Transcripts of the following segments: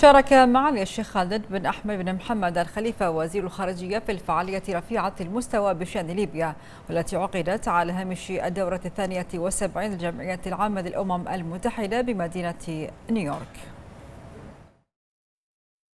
شارك معالي الشيخ خالد بن أحمد بن محمد الخليفة وزير الخارجية في الفعالية رفيعة المستوى بشأن ليبيا والتي عقدت على هامش الدورة الثانية والسبعين للجمعية العامة للأمم المتحدة بمدينة نيويورك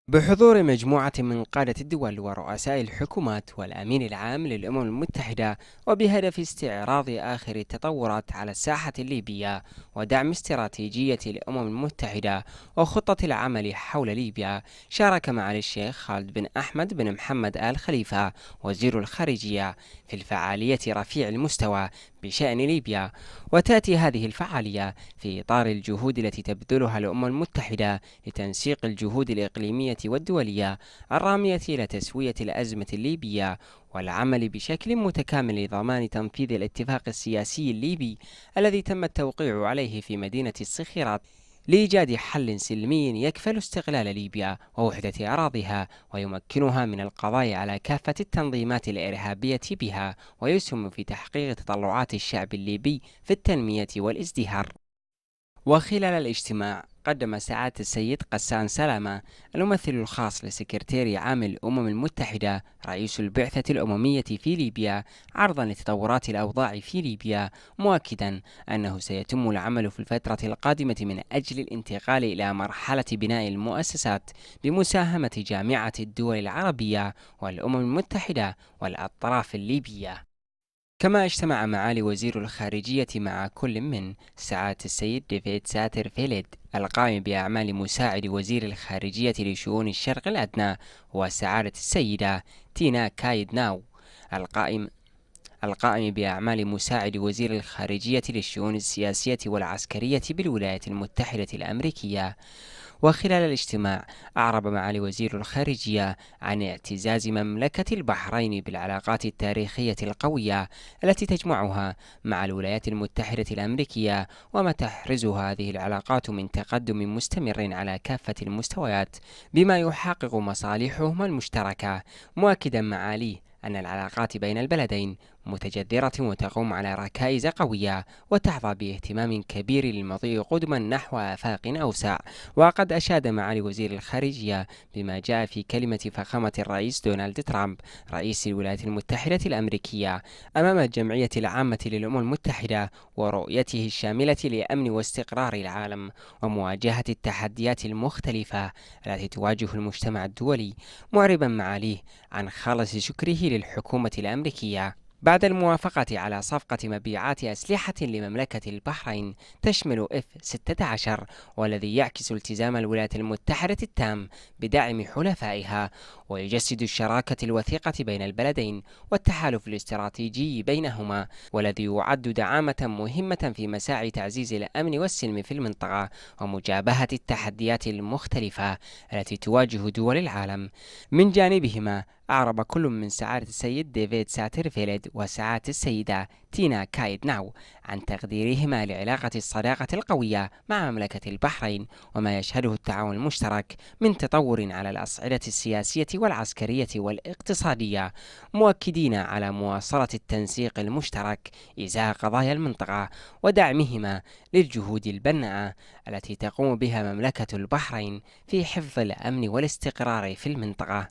بحضور مجموعة من قادة الدول ورؤساء الحكومات والأمين العام للأمم المتحدة وبهدف استعراض آخر التطورات على الساحة الليبية ودعم استراتيجية الأمم المتحدة وخطة العمل حول ليبيا شارك معالي الشيخ خالد بن أحمد بن محمد آل خليفة وزير الخارجية في الفعالية رفيع المستوى بشأن ليبيا وتأتي هذه الفعالية في إطار الجهود التي تبذلها الأمم المتحدة لتنسيق الجهود الإقليمية والدولية الرامية إلى تسوية الأزمة الليبية والعمل بشكل متكامل لضمان تنفيذ الاتفاق السياسي الليبي الذي تم التوقيع عليه في مدينة الصخيرات لإيجاد حل سلمي يكفل استقلال ليبيا ووحدة أراضيها ويمكنها من القضاء على كافة التنظيمات الإرهابية بها ويسهم في تحقيق تطلعات الشعب الليبي في التنمية والازدهار وخلال الاجتماع قدم سعادة السيد قسان سلامة الممثل الخاص لسكرتيري عام الأمم المتحدة رئيس البعثة الأممية في ليبيا عرضا لتطورات الأوضاع في ليبيا مؤكدا أنه سيتم العمل في الفترة القادمة من أجل الانتقال إلى مرحلة بناء المؤسسات بمساهمة جامعة الدول العربية والأمم المتحدة والأطراف الليبية كما اجتمع معالي وزير الخارجية مع كل من سعادة السيد ديفيد ساتر فيليد القائم بأعمال مساعد وزير الخارجية لشؤون الشرق الأدنى وسعادة السيدة تينا كايد ناو القائم القائم بأعمال مساعد وزير الخارجية للشؤون السياسية والعسكرية بالولايات المتحدة الأمريكية وخلال الاجتماع أعرب معالي وزير الخارجية عن اعتزاز مملكة البحرين بالعلاقات التاريخية القوية التي تجمعها مع الولايات المتحدة الأمريكية وما تحرز هذه العلاقات من تقدم مستمر على كافة المستويات بما يحقق مصالحهما المشتركة مؤكدا معاليه أن العلاقات بين البلدين متجذرة وتقوم على ركائز قوية وتحظى باهتمام كبير للمضي قدما نحو آفاق أوسع وقد أشاد معالي وزير الخارجية بما جاء في كلمة فخامة الرئيس دونالد ترامب رئيس الولايات المتحدة الأمريكية أمام الجمعية العامة للأمم المتحدة ورؤيته الشاملة لأمن واستقرار العالم ومواجهة التحديات المختلفة التي تواجه المجتمع الدولي معربا معاليه عن خالص شكره للحكومة الأمريكية بعد الموافقة على صفقة مبيعات أسلحة لمملكة البحرين تشمل F-16 والذي يعكس التزام الولايات المتحدة التام بدعم حلفائها ويجسد الشراكة الوثيقة بين البلدين والتحالف الاستراتيجي بينهما والذي يعد دعامة مهمة في مساعي تعزيز الأمن والسلم في المنطقة ومجابهة التحديات المختلفة التي تواجه دول العالم من جانبهما أعرب كل من سعادة السيد ديفيد ساتر فيلد وسعادة السيدة تينا كايد ناو عن تقديرهما لعلاقة الصداقة القوية مع مملكة البحرين وما يشهده التعاون المشترك من تطور على الأصعدة السياسية والعسكرية والاقتصادية مؤكدين على مواصلة التنسيق المشترك إزاء قضايا المنطقة ودعمهما للجهود البناءة التي تقوم بها مملكة البحرين في حفظ الأمن والاستقرار في المنطقة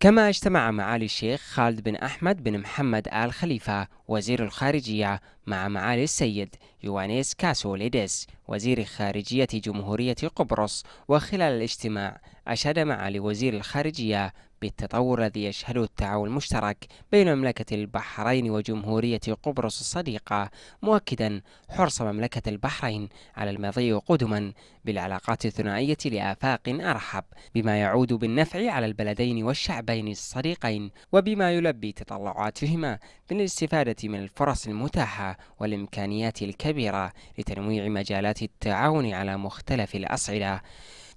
كما اجتمع معالي الشيخ خالد بن أحمد بن محمد آل خليفة وزير الخارجية مع معالي السيد يوانيس كاسوليدس وزير خارجية جمهورية قبرص وخلال الاجتماع أشاد معالي وزير الخارجية بالتطور الذي يشهده التعاون المشترك بين مملكة البحرين وجمهورية قبرص الصديقة مؤكدا حرص مملكة البحرين على المضي قدما بالعلاقات الثنائية لآفاق أرحب بما يعود بالنفع على البلدين والشعبين الصديقين وبما يلبي تطلعاتهما من الاستفادة من الفرص المتاحة والإمكانيات الكبيرة لتنويع مجالات التعاون على مختلف الأصعدة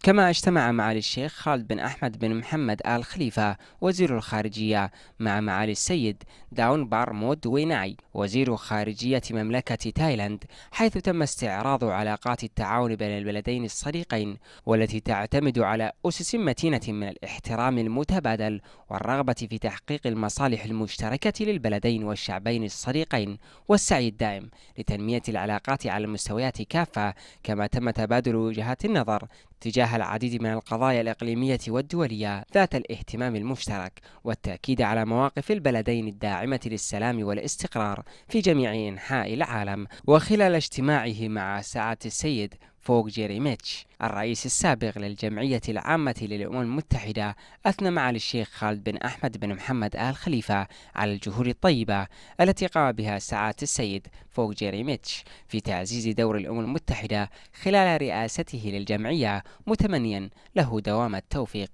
كما اجتمع معالي الشيخ خالد بن أحمد بن محمد آل خليفة وزير الخارجية مع معالي السيد داون بارمود ويناي وزير خارجية مملكة تايلاند حيث تم استعراض علاقات التعاون بين البلدين الصديقين والتي تعتمد على أسس متينة من الاحترام المتبادل والرغبة في تحقيق المصالح المشتركة للبلدين والشعبين الصديقين والسعي الدائم لتنمية العلاقات على المستويات كافة كما تم تبادل وجهات النظر تجاه العديد من القضايا الإقليمية والدولية ذات الاهتمام المشترك والتأكيد على مواقف البلدين الداعمة للسلام والاستقرار في جميع أنحاء العالم وخلال اجتماعه مع سعادة السيد فوق جيريميتش الرئيس السابق للجمعية العامة للأمم المتحدة أثنى معالي الشيخ خالد بن أحمد بن محمد آل خليفة على الجهود الطيبة التي قام بها سعادة السيد فوق جيريميتش في تعزيز دور الأمم المتحدة خلال رئاسته للجمعية متمنيا له دوام التوفيق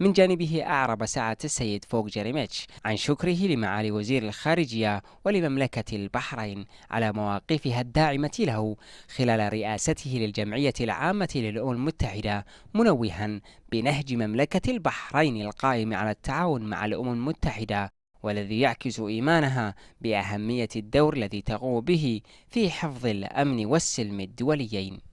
من جانبه أعرب سعادة السيد فوق جيريميتش عن شكره لمعالي وزير الخارجية ولمملكة البحرين على مواقفها الداعمة له خلال رئاسته للجمعية العامة للأمم المتحدة منوها بنهج مملكة البحرين القائم على التعاون مع الأمم المتحدة والذي يعكس إيمانها بأهمية الدور الذي تقوم به في حفظ الأمن والسلم الدوليين